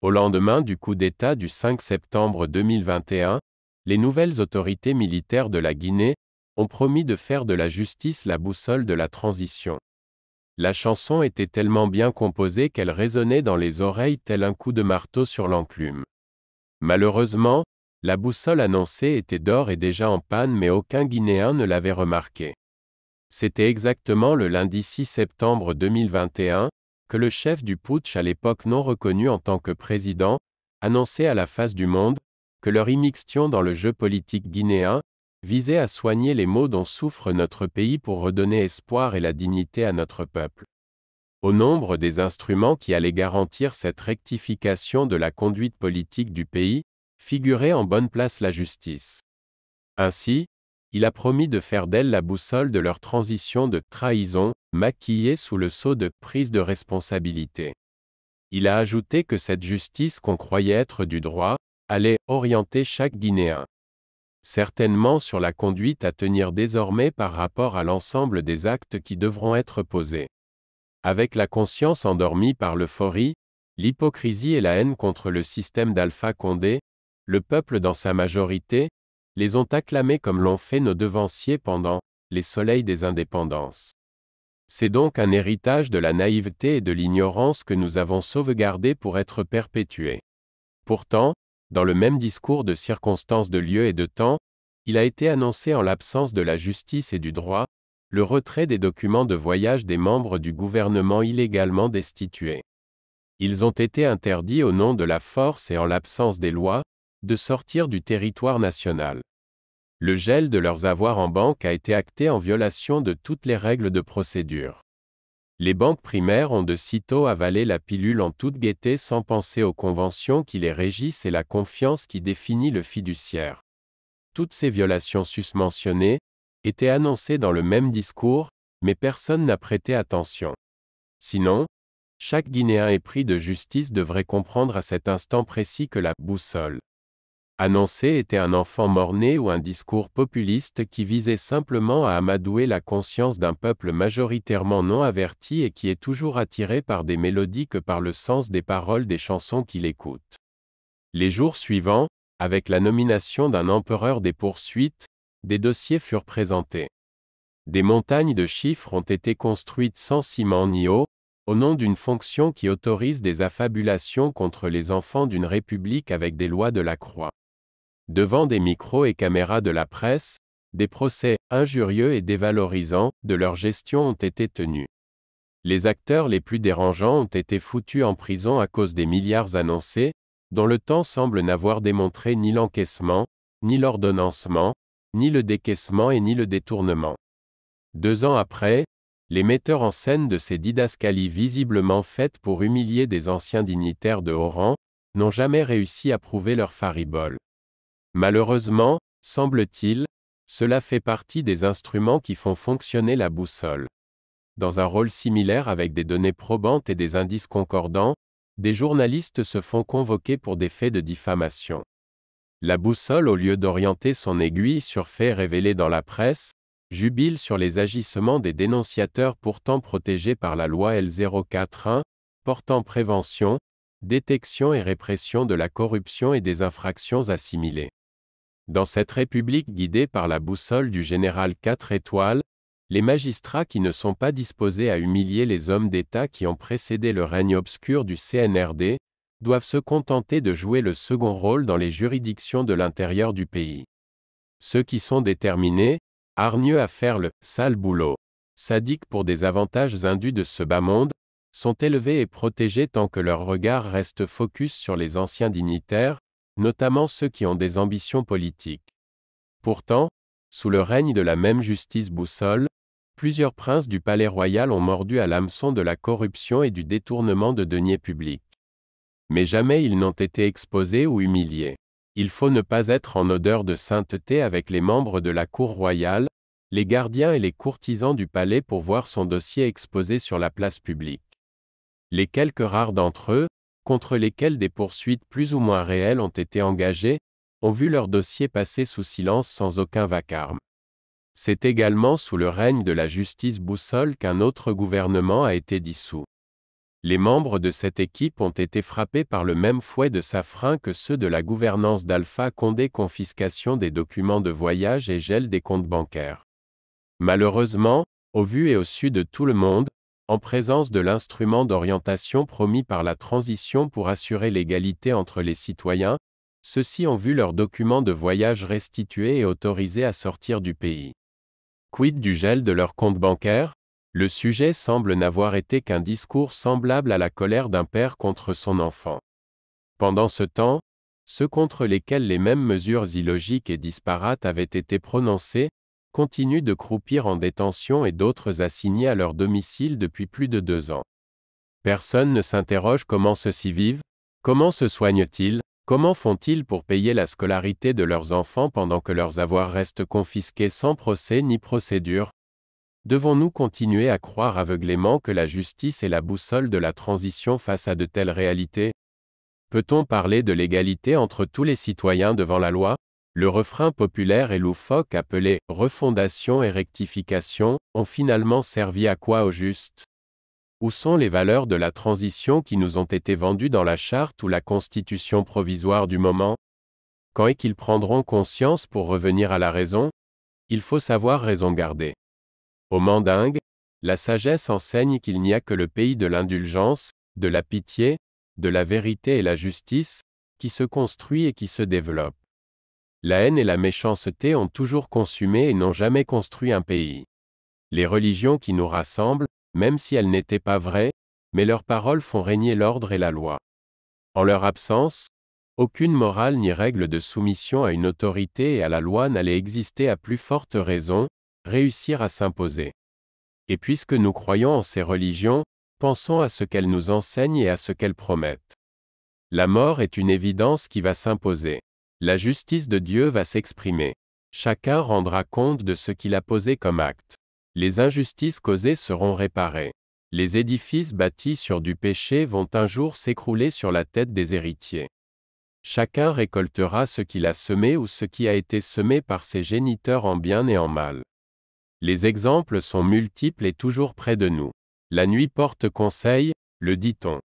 Au lendemain du coup d'État du 5 septembre 2021, les nouvelles autorités militaires de la Guinée ont promis de faire de la justice la boussole de la transition. La chanson était tellement bien composée qu'elle résonnait dans les oreilles tel un coup de marteau sur l'enclume. Malheureusement, la boussole annoncée était d'or et déjà en panne mais aucun Guinéen ne l'avait remarqué. C'était exactement le lundi 6 septembre 2021, que le chef du putsch à l'époque non reconnu en tant que président, annonçait à la face du monde, que leur immixtion dans le jeu politique guinéen, visait à soigner les maux dont souffre notre pays pour redonner espoir et la dignité à notre peuple. Au nombre des instruments qui allaient garantir cette rectification de la conduite politique du pays, figurait en bonne place la justice. Ainsi, il a promis de faire d'elle la boussole de leur transition de trahison, maquillée sous le sceau de prise de responsabilité. Il a ajouté que cette justice qu'on croyait être du droit, allait orienter chaque Guinéen. Certainement sur la conduite à tenir désormais par rapport à l'ensemble des actes qui devront être posés. Avec la conscience endormie par l'euphorie, l'hypocrisie et la haine contre le système d'Alpha Condé, le peuple dans sa majorité, les ont acclamés comme l'ont fait nos devanciers pendant les soleils des indépendances. C'est donc un héritage de la naïveté et de l'ignorance que nous avons sauvegardé pour être perpétué. Pourtant, dans le même discours de circonstances de lieu et de temps, il a été annoncé en l'absence de la justice et du droit, le retrait des documents de voyage des membres du gouvernement illégalement destitués. Ils ont été interdits au nom de la force et en l'absence des lois, de sortir du territoire national. Le gel de leurs avoirs en banque a été acté en violation de toutes les règles de procédure. Les banques primaires ont de sitôt avalé la pilule en toute gaieté sans penser aux conventions qui les régissent et la confiance qui définit le fiduciaire. Toutes ces violations susmentionnées étaient annoncées dans le même discours, mais personne n'a prêté attention. Sinon, chaque Guinéen épris de justice devrait comprendre à cet instant précis que la boussole Annoncé était un enfant mort-né ou un discours populiste qui visait simplement à amadouer la conscience d'un peuple majoritairement non averti et qui est toujours attiré par des mélodies que par le sens des paroles des chansons qu'il écoute. Les jours suivants, avec la nomination d'un empereur des poursuites, des dossiers furent présentés. Des montagnes de chiffres ont été construites sans ciment ni eau, au nom d'une fonction qui autorise des affabulations contre les enfants d'une république avec des lois de la croix devant des micros et caméras de la presse, des procès injurieux et dévalorisants de leur gestion ont été tenus. Les acteurs les plus dérangeants ont été foutus en prison à cause des milliards annoncés, dont le temps semble n'avoir démontré ni l'encaissement, ni l'ordonnancement, ni le décaissement et ni le détournement. Deux ans après, les metteurs en scène de ces didascalies visiblement faites pour humilier des anciens dignitaires de haut rang, n'ont jamais réussi à prouver leur faribole. Malheureusement, semble-t-il, cela fait partie des instruments qui font fonctionner la boussole. Dans un rôle similaire avec des données probantes et des indices concordants, des journalistes se font convoquer pour des faits de diffamation. La boussole, au lieu d'orienter son aiguille sur faits révélés dans la presse, jubile sur les agissements des dénonciateurs pourtant protégés par la loi L041, portant prévention, détection et répression de la corruption et des infractions assimilées. Dans cette république guidée par la boussole du général 4 étoiles, les magistrats qui ne sont pas disposés à humilier les hommes d'État qui ont précédé le règne obscur du CNRD, doivent se contenter de jouer le second rôle dans les juridictions de l'intérieur du pays. Ceux qui sont déterminés, hargneux à faire le sale boulot, sadiques pour des avantages indus de ce bas monde, sont élevés et protégés tant que leur regard reste focus sur les anciens dignitaires, notamment ceux qui ont des ambitions politiques. Pourtant, sous le règne de la même justice boussole, plusieurs princes du palais royal ont mordu à l'hameçon de la corruption et du détournement de deniers publics. Mais jamais ils n'ont été exposés ou humiliés. Il faut ne pas être en odeur de sainteté avec les membres de la cour royale, les gardiens et les courtisans du palais pour voir son dossier exposé sur la place publique. Les quelques rares d'entre eux, contre lesquels des poursuites plus ou moins réelles ont été engagées, ont vu leur dossier passer sous silence sans aucun vacarme. C'est également sous le règne de la justice boussole qu'un autre gouvernement a été dissous. Les membres de cette équipe ont été frappés par le même fouet de safran que ceux de la gouvernance d'Alpha Condé confiscation des documents de voyage et gel des comptes bancaires. Malheureusement, au vu et au su de tout le monde, en présence de l'instrument d'orientation promis par la transition pour assurer l'égalité entre les citoyens, ceux-ci ont vu leurs documents de voyage restitués et autorisés à sortir du pays. Quid du gel de leur compte bancaire Le sujet semble n'avoir été qu'un discours semblable à la colère d'un père contre son enfant. Pendant ce temps, ceux contre lesquels les mêmes mesures illogiques et disparates avaient été prononcées, continuent de croupir en détention et d'autres assignés à leur domicile depuis plus de deux ans. Personne ne s'interroge comment ceux-ci vivent, comment se soignent-ils, comment font-ils pour payer la scolarité de leurs enfants pendant que leurs avoirs restent confisqués sans procès ni procédure. Devons-nous continuer à croire aveuglément que la justice est la boussole de la transition face à de telles réalités Peut-on parler de l'égalité entre tous les citoyens devant la loi le refrain populaire et loufoque appelé refondation et rectification ont finalement servi à quoi au juste Où sont les valeurs de la transition qui nous ont été vendues dans la charte ou la constitution provisoire du moment Quand est qu'ils prendront conscience pour revenir à la raison Il faut savoir raison garder. Au Mandingue, la sagesse enseigne qu'il n'y a que le pays de l'indulgence, de la pitié, de la vérité et la justice, qui se construit et qui se développe. La haine et la méchanceté ont toujours consumé et n'ont jamais construit un pays. Les religions qui nous rassemblent, même si elles n'étaient pas vraies, mais leurs paroles font régner l'ordre et la loi. En leur absence, aucune morale ni règle de soumission à une autorité et à la loi n'allait exister à plus forte raison, réussir à s'imposer. Et puisque nous croyons en ces religions, pensons à ce qu'elles nous enseignent et à ce qu'elles promettent. La mort est une évidence qui va s'imposer. La justice de Dieu va s'exprimer. Chacun rendra compte de ce qu'il a posé comme acte. Les injustices causées seront réparées. Les édifices bâtis sur du péché vont un jour s'écrouler sur la tête des héritiers. Chacun récoltera ce qu'il a semé ou ce qui a été semé par ses géniteurs en bien et en mal. Les exemples sont multiples et toujours près de nous. La nuit porte conseil, le dit-on.